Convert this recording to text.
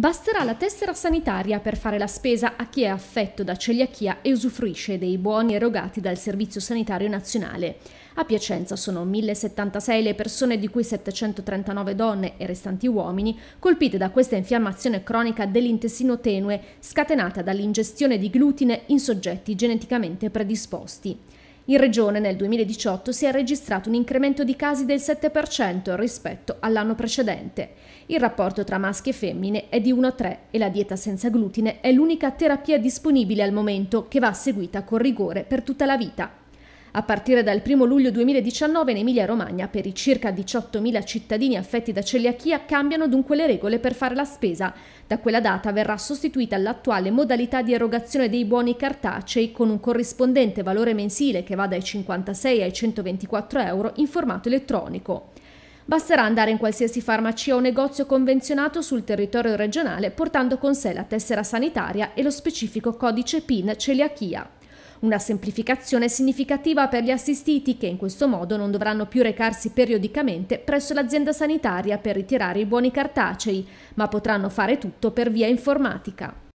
Basterà la tessera sanitaria per fare la spesa a chi è affetto da celiachia e usufruisce dei buoni erogati dal Servizio Sanitario Nazionale. A Piacenza sono 1076 le persone, di cui 739 donne e restanti uomini, colpite da questa infiammazione cronica dell'intestino tenue scatenata dall'ingestione di glutine in soggetti geneticamente predisposti. In regione nel 2018 si è registrato un incremento di casi del 7% rispetto all'anno precedente. Il rapporto tra maschi e femmine è di 1 a 3 e la dieta senza glutine è l'unica terapia disponibile al momento che va seguita con rigore per tutta la vita a partire dal 1 luglio 2019 in Emilia-Romagna per i circa 18.000 cittadini affetti da celiachia cambiano dunque le regole per fare la spesa. Da quella data verrà sostituita l'attuale modalità di erogazione dei buoni cartacei con un corrispondente valore mensile che va dai 56 ai 124 euro in formato elettronico. Basterà andare in qualsiasi farmacia o negozio convenzionato sul territorio regionale portando con sé la tessera sanitaria e lo specifico codice PIN celiachia. Una semplificazione significativa per gli assistiti che in questo modo non dovranno più recarsi periodicamente presso l'azienda sanitaria per ritirare i buoni cartacei, ma potranno fare tutto per via informatica.